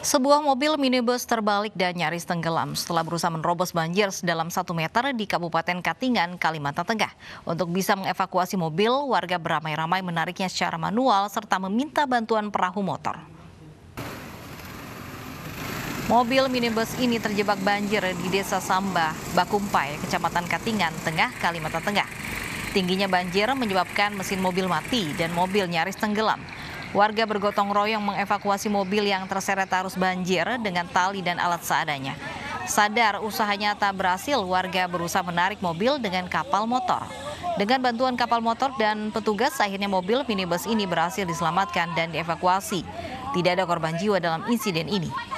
Sebuah mobil minibus terbalik dan nyaris tenggelam setelah berusaha menerobos banjir sedalam 1 meter di Kabupaten Katingan, Kalimantan Tengah. Untuk bisa mengevakuasi mobil, warga beramai-ramai menariknya secara manual serta meminta bantuan perahu motor. Mobil minibus ini terjebak banjir di Desa Samba, Bakumpai, Kecamatan Katingan, Tengah, Kalimantan Tengah. Tingginya banjir menyebabkan mesin mobil mati dan mobil nyaris tenggelam. Warga bergotong royong mengevakuasi mobil yang terseret arus banjir dengan tali dan alat seadanya. Sadar usahanya tak berhasil, warga berusaha menarik mobil dengan kapal motor. Dengan bantuan kapal motor dan petugas, akhirnya mobil minibus ini berhasil diselamatkan dan dievakuasi. Tidak ada korban jiwa dalam insiden ini.